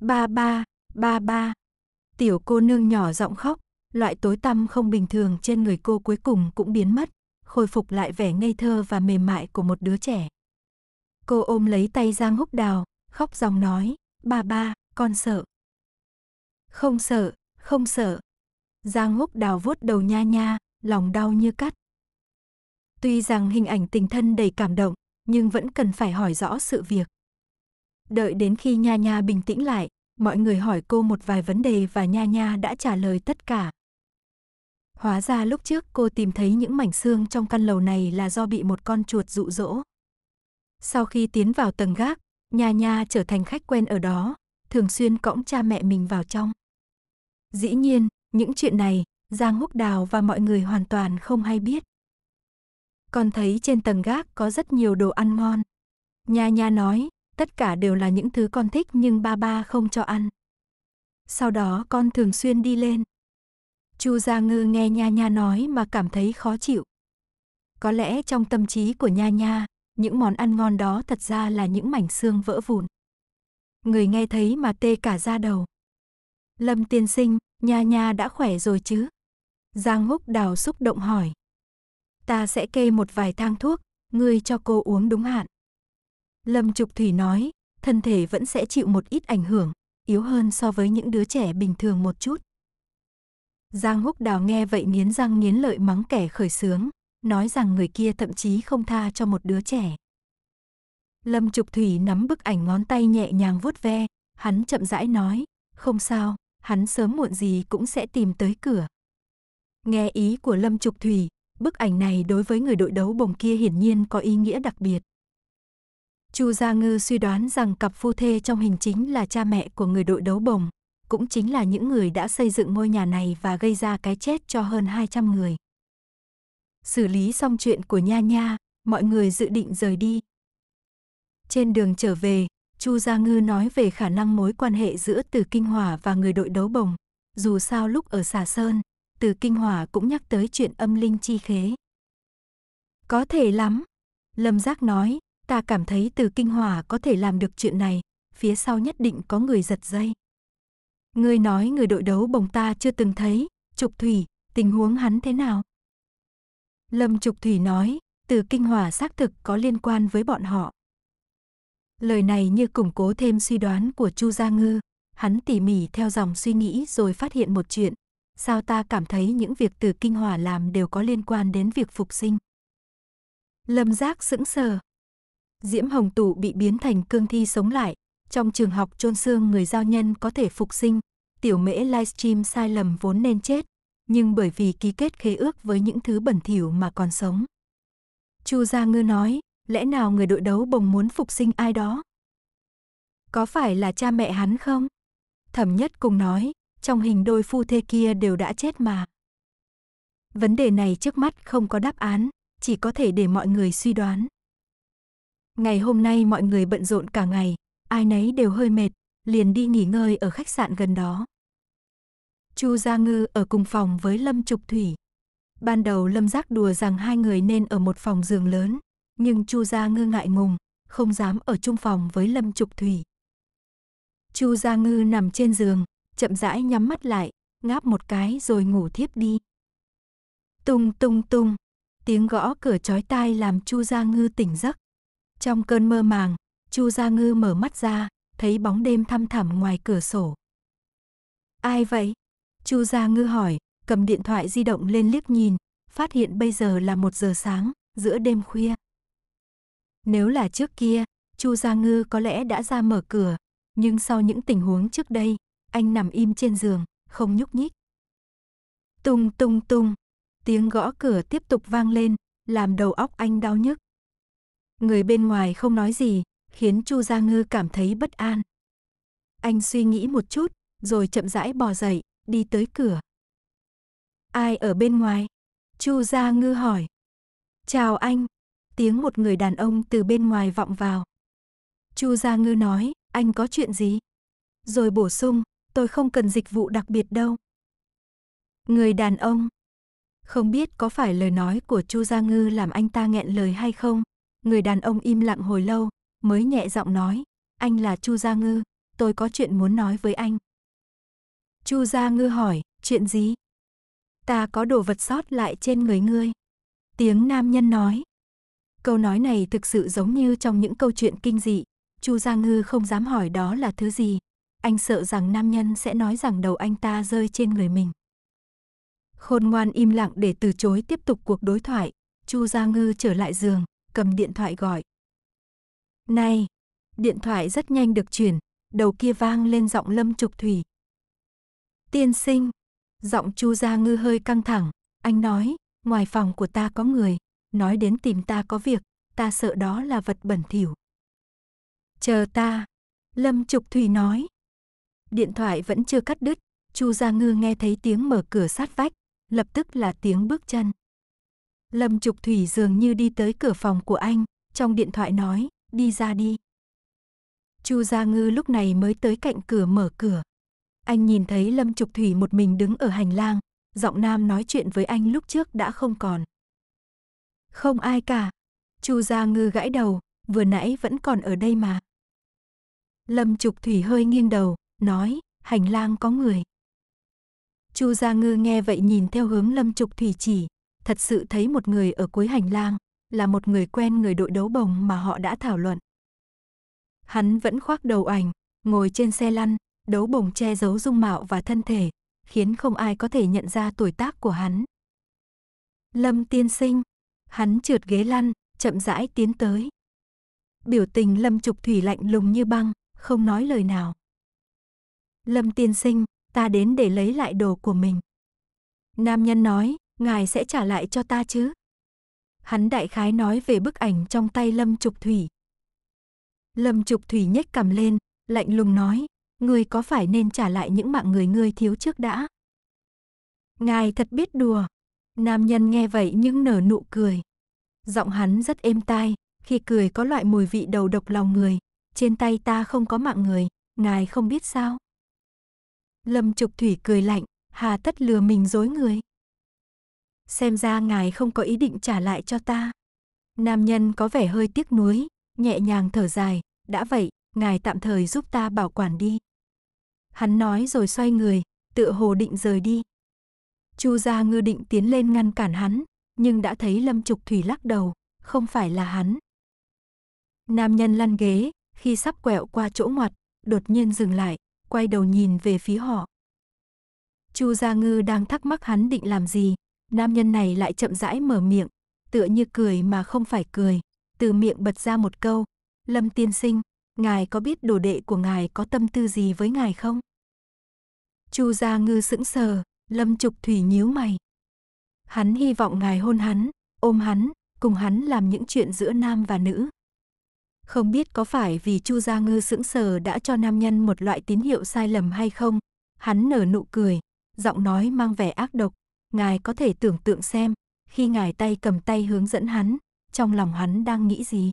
Ba ba, ba ba. Tiểu cô nương nhỏ giọng khóc, loại tối tăm không bình thường trên người cô cuối cùng cũng biến mất, khôi phục lại vẻ ngây thơ và mềm mại của một đứa trẻ. Cô ôm lấy tay Giang Húc Đào, khóc ròng nói, "Ba ba, con sợ. Không sợ, không sợ. Giang Húc Đào vuốt đầu nha nha, lòng đau như cắt. Tuy rằng hình ảnh tình thân đầy cảm động, nhưng vẫn cần phải hỏi rõ sự việc. Đợi đến khi Nha Nha bình tĩnh lại, mọi người hỏi cô một vài vấn đề và Nha Nha đã trả lời tất cả. Hóa ra lúc trước cô tìm thấy những mảnh xương trong căn lầu này là do bị một con chuột dụ dỗ. Sau khi tiến vào tầng gác, Nha Nha trở thành khách quen ở đó, thường xuyên cõng cha mẹ mình vào trong. Dĩ nhiên, những chuyện này, Giang Húc Đào và mọi người hoàn toàn không hay biết. Con thấy trên tầng gác có rất nhiều đồ ăn ngon. Nha Nha nói, tất cả đều là những thứ con thích nhưng ba ba không cho ăn. Sau đó con thường xuyên đi lên, Chu Gia Ngư nghe Nha Nha nói mà cảm thấy khó chịu. Có lẽ trong tâm trí của Nha Nha, những món ăn ngon đó thật ra là những mảnh xương vỡ vụn. Người nghe thấy mà tê cả da đầu. Lâm tiên sinh, Nha Nha đã khỏe rồi chứ? Giang Húc Đào xúc động hỏi. Ta sẽ kê một vài thang thuốc, ngươi cho cô uống đúng hạn. Lâm Trục Thủy nói, thân thể vẫn sẽ chịu một ít ảnh hưởng, yếu hơn so với những đứa trẻ bình thường một chút. Giang Húc Đào nghe vậy nghiến răng nghiến lợi mắng kẻ khởi sướng, nói rằng người kia thậm chí không tha cho một đứa trẻ. Lâm Trục Thủy nắm bức ảnh ngón tay nhẹ nhàng vuốt ve, hắn chậm rãi nói, không sao, hắn sớm muộn gì cũng sẽ tìm tới cửa. Nghe ý của Lâm Trục Thủy, bức ảnh này đối với người đội đấu bồng kia hiển nhiên có ý nghĩa đặc biệt. Chu Gia Ngư suy đoán rằng cặp phu thê trong hình chính là cha mẹ của người đội đấu bồng, cũng chính là những người đã xây dựng ngôi nhà này và gây ra cái chết cho hơn 200 người. Xử lý xong chuyện của Nha Nha, mọi người dự định rời đi. Trên đường trở về, Chu Gia Ngư nói về khả năng mối quan hệ giữa Từ Kinh Hỏa và người đội đấu bồng. Dù sao lúc ở Xà Sơn, Từ Kinh Hỏa cũng nhắc tới chuyện âm linh chi khế. Có thể lắm. Lâm Giác nói, ta cảm thấy Từ Kinh Hỏa có thể làm được chuyện này, phía sau nhất định có người giật dây. Ngươi nói người đội đấu bồng ta chưa từng thấy, Trục Thủy, tình huống hắn thế nào? Lâm Trục Thủy nói, từ kinh hỏa xác thực có liên quan với bọn họ. Lời này như củng cố thêm suy đoán của Chu Gia Ngư, hắn tỉ mỉ theo dòng suy nghĩ rồi phát hiện một chuyện. Sao ta cảm thấy những việc từ kinh hỏa làm đều có liên quan đến việc phục sinh? Lâm Giác sững sờ. Diễm Hồng Tụ bị biến thành cương thi sống lại, trong trường học chôn xương người giao nhân có thể phục sinh, tiểu mễ livestream sai lầm vốn nên chết, nhưng bởi vì ký kết khế ước với những thứ bẩn thỉu mà còn sống. Chu Gia Ngư nói, lẽ nào người đội đấu bồng muốn phục sinh ai đó? Có phải là cha mẹ hắn không? Thẩm nhất cùng nói, trong hình đôi phu thê kia đều đã chết mà. Vấn đề này trước mắt không có đáp án, chỉ có thể để mọi người suy đoán. Ngày hôm nay mọi người bận rộn cả ngày, Ai nấy đều hơi mệt, liền đi nghỉ ngơi ở khách sạn gần đó. Chu Gia Ngư ở cùng phòng với Lâm Trục Thủy. Ban đầu Lâm Giác đùa rằng hai người nên ở một phòng giường lớn, nhưng Chu Gia Ngư ngại ngùng, không dám ở chung phòng với Lâm Trục Thủy. Chu Gia Ngư nằm trên giường, chậm rãi nhắm mắt lại, ngáp một cái rồi ngủ thiếp đi. Tung tung tung, tiếng gõ cửa chói tai làm Chu Gia Ngư tỉnh giấc. Trong cơn mơ màng, Chu Gia Ngư mở mắt ra, thấy bóng đêm thăm thẳm ngoài cửa sổ. Ai vậy? Chu Gia Ngư hỏi, cầm điện thoại di động lên liếc nhìn, phát hiện bây giờ là một giờ sáng, giữa đêm khuya. Nếu là trước kia, Chu Gia Ngư có lẽ đã ra mở cửa, nhưng sau những tình huống trước đây, anh nằm im trên giường, không nhúc nhích. Tung tung tung, tiếng gõ cửa tiếp tục vang lên, làm đầu óc anh đau nhức. Người bên ngoài không nói gì, khiến Chu Gia Ngư cảm thấy bất an. Anh suy nghĩ một chút, rồi chậm rãi bò dậy, đi tới cửa. Ai ở bên ngoài? Chu Gia Ngư hỏi. Chào anh. Tiếng một người đàn ông từ bên ngoài vọng vào. Chu Gia Ngư nói, anh có chuyện gì? Rồi bổ sung, tôi không cần dịch vụ đặc biệt đâu. Người đàn ông. Không biết có phải lời nói của Chu Gia Ngư làm anh ta nghẹn lời hay không? Người đàn ông im lặng hồi lâu, mới nhẹ giọng nói, anh là Chu Gia Ngư, tôi có chuyện muốn nói với anh. Chu Gia Ngư hỏi, chuyện gì? Ta có đồ vật sót lại trên người ngươi. Tiếng nam nhân nói. Câu nói này thực sự giống như trong những câu chuyện kinh dị. Chu Gia Ngư không dám hỏi đó là thứ gì. Anh sợ rằng nam nhân sẽ nói rằng đầu anh ta rơi trên người mình. Khôn ngoan im lặng để từ chối tiếp tục cuộc đối thoại. Chu Gia Ngư trở lại giường, cầm điện thoại gọi. Này! Điện thoại rất nhanh được chuyển, đầu kia vang lên giọng Lâm Trục Thủy. Tiên sinh! Giọng Chu Gia Ngư hơi căng thẳng, anh nói, ngoài phòng của ta có người, nói đến tìm ta có việc, ta sợ đó là vật bẩn thỉu. Chờ ta! Lâm Trục Thủy nói. Điện thoại vẫn chưa cắt đứt, Chu Gia Ngư nghe thấy tiếng mở cửa sát vách, lập tức là tiếng bước chân. Lâm Trục Thủy dường như đi tới cửa phòng của anh, trong điện thoại nói, đi ra đi. Chu Gia Ngư lúc này mới tới cạnh cửa mở cửa. Anh nhìn thấy Lâm Trục Thủy một mình đứng ở hành lang, giọng nam nói chuyện với anh lúc trước đã không còn. Không ai cả. Chu Gia Ngư gãi đầu, vừa nãy vẫn còn ở đây mà. Lâm Trục Thủy hơi nghiêng đầu, nói, hành lang có người. Chu Gia Ngư nghe vậy nhìn theo hướng Lâm Trục Thủy chỉ, thật sự thấy một người ở cuối hành lang, là một người quen người đội đấu bồng mà họ đã thảo luận. Hắn vẫn khoác đầu ảnh, ngồi trên xe lăn, đấu bồng che giấu dung mạo và thân thể, khiến không ai có thể nhận ra tuổi tác của hắn. Lâm tiên sinh, hắn trượt ghế lăn, chậm rãi tiến tới. Biểu tình Lâm Trục Thủy lạnh lùng như băng, không nói lời nào. Lâm tiên sinh, ta đến để lấy lại đồ của mình. Nam nhân nói, ngài sẽ trả lại cho ta chứ? hắn đại khái nói về bức ảnh trong tay Lâm Trục Thủy. Lâm Trục Thủy nhếch cằm lên, lạnh lùng nói, ngươi có phải nên trả lại những mạng người ngươi thiếu trước đã? Ngài thật biết đùa. Nam nhân nghe vậy nhưng nở nụ cười. Giọng hắn rất êm tai, khi cười có loại mùi vị đầu độc lòng người. Trên tay ta không có mạng người, ngài không biết sao. Lâm Trục Thủy cười lạnh, hà tất lừa mình dối người xem ra ngài không có ý định trả lại cho ta. Nam nhân có vẻ hơi tiếc nuối, nhẹ nhàng thở dài, đã vậy, ngài tạm thời giúp ta bảo quản đi. Hắn nói rồi xoay người, tựa hồ định rời đi. Chu Gia Ngư định tiến lên ngăn cản hắn, nhưng đã thấy Lâm Trục Thủy lắc đầu, không phải là hắn. Nam nhân lăn ghế, khi sắp quẹo qua chỗ ngoặt, đột nhiên dừng lại, quay đầu nhìn về phía họ. Chu Gia Ngư đang thắc mắc hắn định làm gì, Nam nhân này lại chậm rãi mở miệng, tựa như cười mà không phải cười, từ miệng bật ra một câu, Lâm tiên sinh, ngài có biết đồ đệ của ngài có tâm tư gì với ngài không? Chu Gia Ngư sững sờ, Lâm Trục Thủy nhíu mày. Hắn hy vọng ngài hôn hắn, ôm hắn, cùng hắn làm những chuyện giữa nam và nữ. Không biết có phải vì Chu Gia Ngư sững sờ đã cho nam nhân một loại tín hiệu sai lầm hay không? Hắn nở nụ cười, giọng nói mang vẻ ác độc, Ngài có thể tưởng tượng xem, khi ngài tay cầm tay hướng dẫn hắn, trong lòng hắn đang nghĩ gì?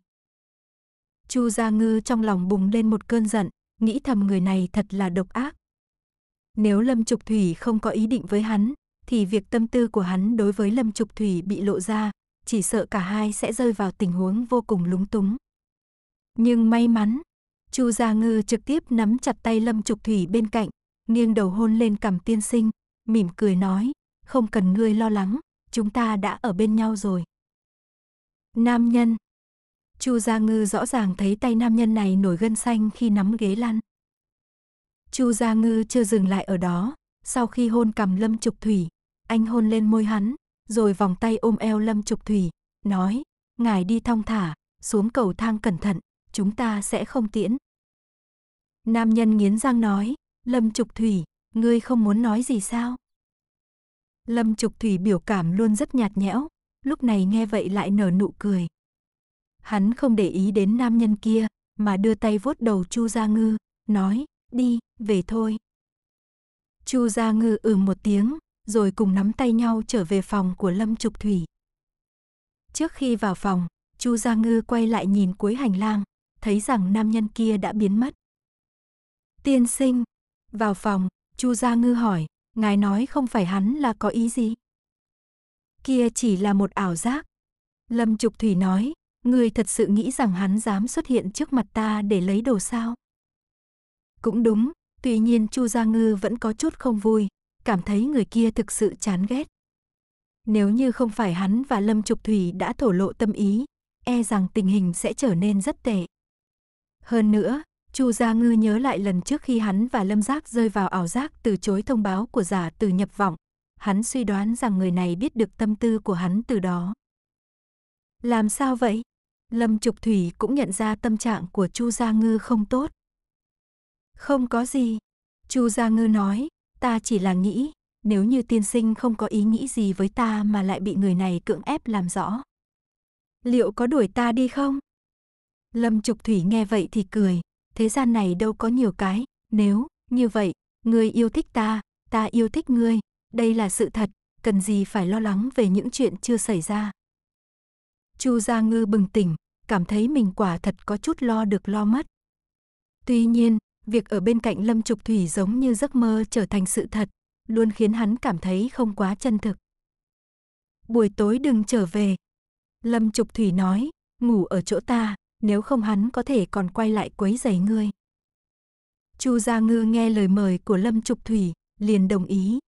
Chu Gia Ngư trong lòng bùng lên một cơn giận, nghĩ thầm người này thật là độc ác. Nếu Lâm Trục Thủy không có ý định với hắn, thì việc tâm tư của hắn đối với Lâm Trục Thủy bị lộ ra, chỉ sợ cả hai sẽ rơi vào tình huống vô cùng lúng túng. Nhưng may mắn, Chu Gia Ngư trực tiếp nắm chặt tay Lâm Trục Thủy bên cạnh, nghiêng đầu hôn lên cằm tiên sinh, mỉm cười nói, không cần ngươi lo lắng, chúng ta đã ở bên nhau rồi. Nam nhân Chu Gia Ngư rõ ràng thấy tay nam nhân này nổi gân xanh khi nắm ghế lăn. Chu Gia Ngư chưa dừng lại ở đó, sau khi hôn cầm Lâm Trục Thủy, anh hôn lên môi hắn, rồi vòng tay ôm eo Lâm Trục Thủy, nói, ngài đi thong thả, xuống cầu thang cẩn thận, chúng ta sẽ không tiễn. Nam nhân nghiến răng nói, Lâm Trục Thủy, ngươi không muốn nói gì sao? Lâm Trục Thủy biểu cảm luôn rất nhạt nhẽo, lúc này nghe vậy lại nở nụ cười. Hắn không để ý đến nam nhân kia, mà đưa tay vuốt đầu Chu Gia Ngư, nói, đi, về thôi. Chu Gia Ngư ừ một tiếng, rồi cùng nắm tay nhau trở về phòng của Lâm Trục Thủy. Trước khi vào phòng, Chu Gia Ngư quay lại nhìn cuối hành lang, thấy rằng nam nhân kia đã biến mất. Tiên sinh, vào phòng, Chu Gia Ngư hỏi, Ngài nói không phải hắn là có ý gì? Kia chỉ là một ảo giác. Lâm Trục Thủy nói, ngươi thật sự nghĩ rằng hắn dám xuất hiện trước mặt ta để lấy đồ sao? Cũng đúng, tuy nhiên Chu Gia Ngư vẫn có chút không vui, cảm thấy người kia thực sự chán ghét. Nếu như không phải hắn và Lâm Trục Thủy đã thổ lộ tâm ý, e rằng tình hình sẽ trở nên rất tệ. Hơn nữa, Chu Gia Ngư nhớ lại lần trước khi hắn và Lâm Giác rơi vào ảo giác từ chối thông báo của giả từ nhập vọng, hắn suy đoán rằng người này biết được tâm tư của hắn từ đó. Làm sao vậy? Lâm Trục Thủy cũng nhận ra tâm trạng của Chu Gia Ngư không tốt. Không có gì, Chu Gia Ngư nói, ta chỉ là nghĩ, nếu như tiên sinh không có ý nghĩ gì với ta mà lại bị người này cưỡng ép làm rõ. Liệu có đuổi ta đi không? Lâm Trục Thủy nghe vậy thì cười, thế gian này đâu có nhiều cái, nếu như vậy, người yêu thích ta, ta yêu thích ngươi, đây là sự thật, cần gì phải lo lắng về những chuyện chưa xảy ra. Chu Gia Ngư bừng tỉnh, cảm thấy mình quả thật có chút lo được lo mất. Tuy nhiên, việc ở bên cạnh Lâm Trục Thủy giống như giấc mơ trở thành sự thật, luôn khiến hắn cảm thấy không quá chân thực. Buổi tối đừng trở về. Lâm Trục Thủy nói, ngủ ở chỗ ta, nếu không hắn có thể còn quay lại quấy giày ngươi. Chu Gia Ngư nghe lời mời của Lâm Trục Thủy, liền đồng ý.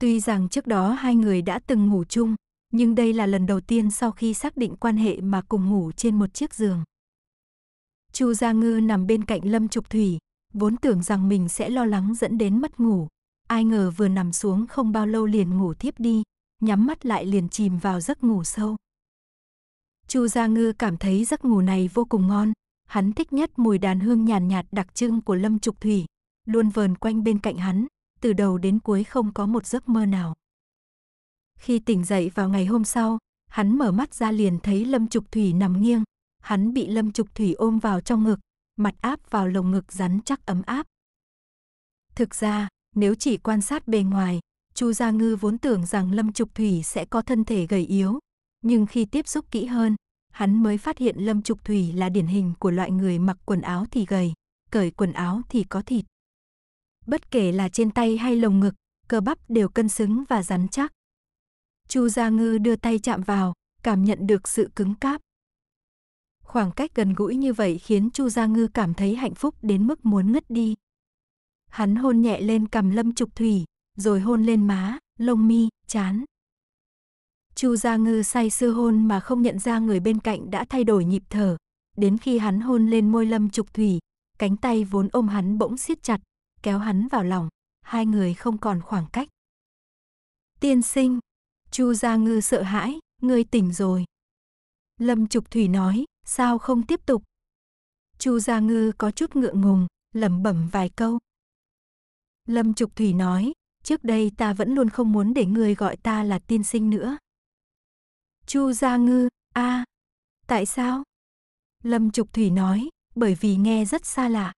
Tuy rằng trước đó hai người đã từng ngủ chung, nhưng đây là lần đầu tiên sau khi xác định quan hệ mà cùng ngủ trên một chiếc giường. Chu Gia Ngư nằm bên cạnh Lâm Trục Thủy, vốn tưởng rằng mình sẽ lo lắng dẫn đến mất ngủ, ai ngờ vừa nằm xuống không bao lâu liền ngủ thiếp đi, nhắm mắt lại liền chìm vào giấc ngủ sâu. Chu Gia Ngư cảm thấy giấc ngủ này vô cùng ngon, hắn thích nhất mùi đàn hương nhàn nhạt, đặc trưng của Lâm Trục Thủy, luôn vờn quanh bên cạnh hắn, từ đầu đến cuối không có một giấc mơ nào. Khi tỉnh dậy vào ngày hôm sau, hắn mở mắt ra liền thấy Lâm Trục Thủy nằm nghiêng, hắn bị Lâm Trục Thủy ôm vào trong ngực, mặt áp vào lồng ngực rắn chắc ấm áp. Thực ra, nếu chỉ quan sát bề ngoài, Chu Gia Ngư vốn tưởng rằng Lâm Trục Thủy sẽ có thân thể gầy yếu, nhưng khi tiếp xúc kỹ hơn, hắn mới phát hiện Lâm Trục Thủy là điển hình của loại người mặc quần áo thì gầy, cởi quần áo thì có thịt. Bất kể là trên tay hay lồng ngực, cơ bắp đều cân xứng và rắn chắc. Chu Gia Ngư đưa tay chạm vào, cảm nhận được sự cứng cáp. Khoảng cách gần gũi như vậy khiến Chu Gia Ngư cảm thấy hạnh phúc đến mức muốn ngất đi. Hắn hôn nhẹ lên cằm Lâm Trục Thủy, rồi hôn lên má, lông mi, chán. Chu Gia Ngư say sưa hôn mà không nhận ra người bên cạnh đã thay đổi nhịp thở. Đến khi hắn hôn lên môi Lâm Trục Thủy, cánh tay vốn ôm hắn bỗng siết chặt, kéo hắn vào lòng, hai người không còn khoảng cách. Tiên sinh, Chu Gia Ngư sợ hãi, ngươi tỉnh rồi. Lâm Trục Thủy nói, sao không tiếp tục? Chu Gia Ngư có chút ngượng ngùng, lẩm bẩm vài câu. Lâm Trục Thủy nói, trước đây ta vẫn luôn không muốn để ngươi gọi ta là tiên sinh nữa, Chu Gia Ngư, a, à, tại sao? Lâm Trục Thủy nói, bởi vì nghe rất xa lạ.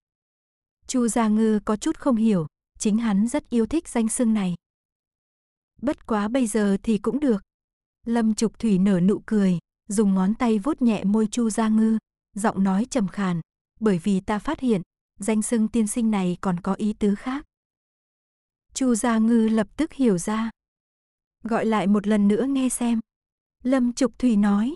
Chu Gia Ngư có chút không hiểu, chính hắn rất yêu thích danh xưng này. Bất quá bây giờ thì cũng được. Lâm Trục Thủy nở nụ cười, dùng ngón tay vuốt nhẹ môi Chu Gia Ngư, giọng nói trầm khàn, bởi vì ta phát hiện, danh xưng tiên sinh này còn có ý tứ khác. Chu Gia Ngư lập tức hiểu ra. Gọi lại một lần nữa nghe xem. Lâm Trục Thủy nói.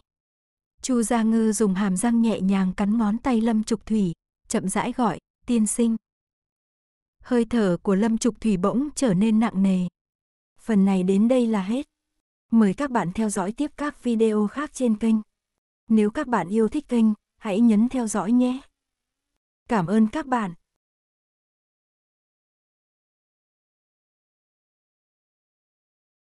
Chu Gia Ngư dùng hàm răng nhẹ nhàng cắn ngón tay Lâm Trục Thủy, chậm rãi gọi, tiên sinh. Hơi thở của Lâm Trục Thủy bỗng trở nên nặng nề. Phần này đến đây là hết. Mời các bạn theo dõi tiếp các video khác trên kênh. Nếu các bạn yêu thích kênh, hãy nhấn theo dõi nhé. Cảm ơn các bạn.